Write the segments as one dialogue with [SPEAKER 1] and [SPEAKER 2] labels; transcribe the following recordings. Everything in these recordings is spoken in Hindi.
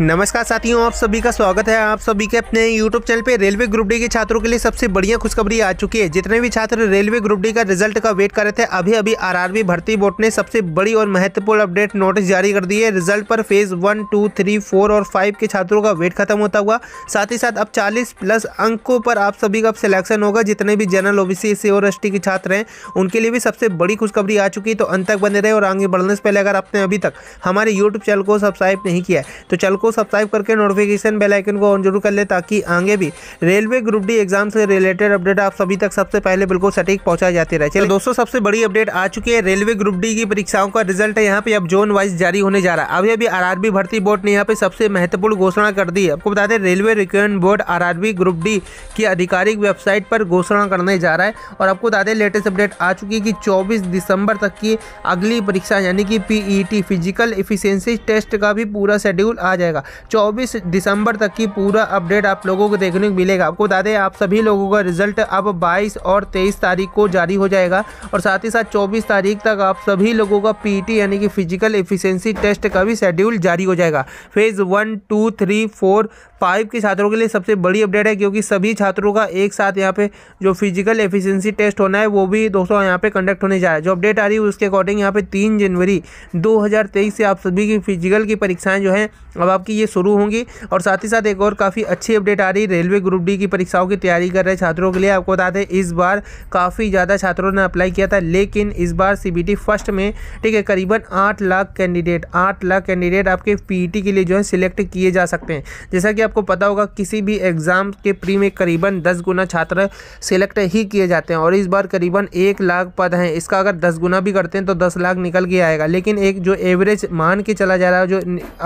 [SPEAKER 1] नमस्कार साथियों आप सभी का स्वागत है आप सभी के अपने YouTube चैनल पे रेलवे ग्रुप डी के छात्रों के लिए सबसे बढ़िया खुशखबरी आ चुकी है जितने भी छात्र रेलवे ग्रुप डी का रिजल्ट का वेट कर रहे थे अभी अभी आरआरबी भर्ती बोर्ड ने सबसे बड़ी और महत्वपूर्ण अपडेट नोटिस जारी कर दी है रिजल्ट पर phase one two three four और फाइव के छात्रों का वेट खत्म होता हुआ साथ ही साथ अब चालीस प्लस अंकों पर आप सभी का सिलेक्शन होगा जितने भी जनरल ओबीसी एस और एस के छात्र हैं उनके लिए भी सबसे बड़ी खुशखबरी आ चुकी है तो अंत तक बने रहे और आगे बढ़ने से पहले अगर आपने अभी तक हमारे यूट्यूब चैनल को सब्सक्राइब नहीं किया है तो चल को को सब्सक्राइब करके नोटिफिकेशन बेल आइकन को ऑन जरूर कर ले ताकि आगे भी रेलवे ग्रुप डी एग्जाम से रिलेटेड अपडेट आप सभी तक सबसे पहले बिल्कुल सटीक पहुंचाए जाते रहे चलिए दोस्तों सबसे बड़ी अपडेट आ चुकी है रेलवे ग्रुप डी की परीक्षाओं का रिजल्ट यहाँ पे अब जोन वाइज जारी होने जा रहा है अभी अभी आरआरबी भर्ती बोर्ड ने यहाँ पे सबसे महत्वपूर्ण घोषणा कर दी है आपको बता दें railway recruitment board RRB group D की आधिकारिक वेबसाइट पर घोषणा करने जा रहा है और आपको बता दें लेटेस्ट अपडेट आ चुकी है कि चौबीस दिसंबर तक की अगली परीक्षा यानी कि पीईटी फिजिकल इफिशियंसी टेस्ट का भी पूरा शेड्यूल आ जाएगा जाएगा चौबीस दिसंबर तक की पूरा अपडेट आप लोगों को देखने को मिलेगा आपको बता दें आप सभी लोगों का रिजल्ट अब बाईस और तेईस तारीख को जारी हो जाएगा और साथ ही साथ चौबीस तारीख तक आप सभी लोगों का पीटी यानी कि फिजिकल एफिशेंसी टेस्ट का भी शेड्यूल जारी हो जाएगा phase one two three four five के छात्रों के लिए सबसे बड़ी अपडेट है क्योंकि सभी छात्रों का एक साथ यहाँ पे जो फिजिकल एफिशिएंसी टेस्ट होना है वो भी दोस्तों यहाँ पे कंडक्ट होने जा रहा है जो अपडेट आ रही है उसके अकॉर्डिंग यहाँ पे तीन जनवरी 2023 से आप सभी की फिजिकल की परीक्षाएं जो हैं अब आप की ये शुरू होंगी और साथ ही साथ एक और काफ़ी अच्छी अपडेट आ रही है रेलवे ग्रुप डी की परीक्षाओं की तैयारी कर रहे छात्रों के लिए आपको बता दें इस बार काफ़ी ज़्यादा छात्रों ने अप्लाई किया था लेकिन इस बार सी फर्स्ट में ठीक है करीबन आठ लाख कैंडिडेट आठ लाख कैंडिडेट आपके पी e के लिए जो है सिलेक्ट किए जा सकते हैं जैसा कि आपको पता होगा किसी भी एग्ज़ाम के प्री में करीबन दस गुना छात्र सिलेक्ट ही किए जाते हैं और इस बार करीबन एक लाख पद हैं इसका अगर दस गुना भी करते हैं तो दस लाख निकल के आएगा लेकिन एक जो एवरेज मान के चला जा रहा है जो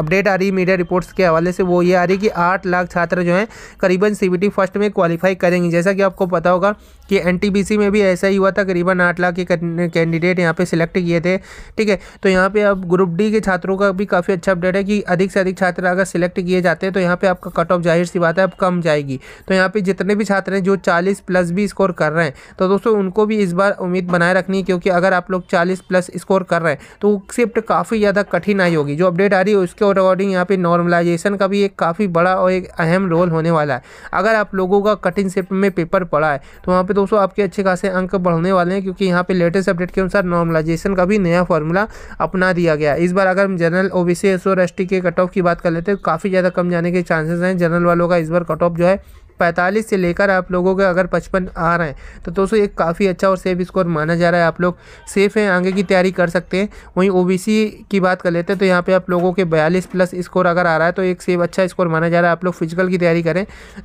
[SPEAKER 1] अपडेट आ रही है मीडिया रिपोर्ट रिपोर्ट्स के हवाले से वो ये आ रही कि आठ लाख छात्र जो हैं करीबन सी फर्स्ट में क्वालिफाई करेंगे जैसा कि आपको पता होगा कि एन में भी ऐसा ही हुआ था करीबन आठ लाख के कैंडिडेट यहाँ पर सिलेक्ट किए थे ठीक है तो यहाँ पर अब ग्रुप डी के छात्रों का भी काफ़ी अच्छा अपडेट है कि अधिक से अधिक छात्र अगर सिलेक्ट किए जाते हैं तो यहाँ पर आपका कट ऑफ जाहिर सी बात है अब कम जाएगी तो यहाँ पर जितने भी छात्र हैं जो चालीस प्लस भी स्कोर कर रहे हैं तो दोस्तों उनको भी इस बार उम्मीद बनाए रखनी है क्योंकि अगर आप लोग चालीस प्लस स्कोर कर रहे हैं तो शिफ्ट काफ़ी ज़्यादा कठिन आई होगी जो अपडेट आ रही है उसके अकॉर्डिंग यहाँ पे नौ नॉर्मलाइजेशन का भी एक काफ़ी बड़ा और एक अहम रोल होने वाला है अगर आप लोगों का कटिंग शिफ्ट में पेपर पड़ा है तो वहाँ पर दोस्तों आपके अच्छे खासे अंक बढ़ने वाले हैं क्योंकि यहाँ पर लेटेस्ट अपडेट के अनुसार नॉर्मलाइजेशन का भी नया फॉर्मूला अपना दिया गया इस बार अगर हम general O B C S और एस टी के कट ऑफ की बात कर लेते हैं तो काफ़ी ज़्यादा कम जाने के चांसेस हैं जनरल वालों का इस बार कट ऑफ जो है पैंतालीस से लेकर आप लोगों के अगर पचपन आ रहे हैं तो दोस्तों एक काफ़ी अच्छा और सेफ स्कोर माना जा रहा है आप लोग सेफ़ हैं आगे की तैयारी कर सकते हैं वहीं ओ की बात कर लेते हैं तो यहाँ पर आप लोगों के बयालीस प्लस स्कोर अगर आ रहा है तो एक सेफ अच्छा स्कोर माना जा रहा है आप लोग फिजिकल की तैयारी करें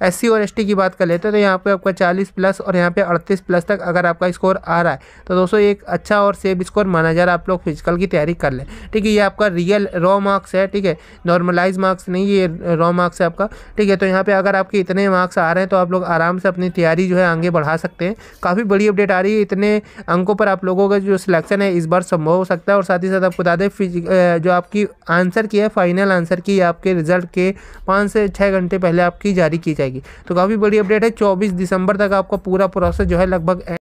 [SPEAKER 1] एस और एस की बात कर लेते हैं तो यहाँ पर आपका चालीस प्लस और यहाँ पर अड़तीस प्लस तक अगर आपका स्कोर आ रहा है तो दोस्तों एक अच्छा और सेफ स्कोर माना जा रहा है आप लोग फिजिकल की तैयारी कर लें ठीक है ये आपका रियल रॉ मार्क्स है ठीक है नॉर्मलाइज मार्क्स नहीं ये रॉ मार्क्स है आपका ठीक है तो यहाँ पर अगर आपके इतने मार्क्स आ आ रहे हैं तो आप लोग आराम से अपनी तैयारी जो है आगे बढ़ा सकते हैं काफ़ी बड़ी अपडेट आ रही है इतने अंकों पर आप लोगों का जो सिलेक्शन है इस बार संभव हो सकता है और साथ ही साथ आपको बता दें जो आपकी आंसर की है फाइनल आंसर की आपके रिजल्ट के पाँच से छः घंटे पहले आपकी जारी की जाएगी तो काफ़ी बड़ी अपडेट है चौबीस दिसंबर तक आपका पूरा प्रोसेस जो है लगभग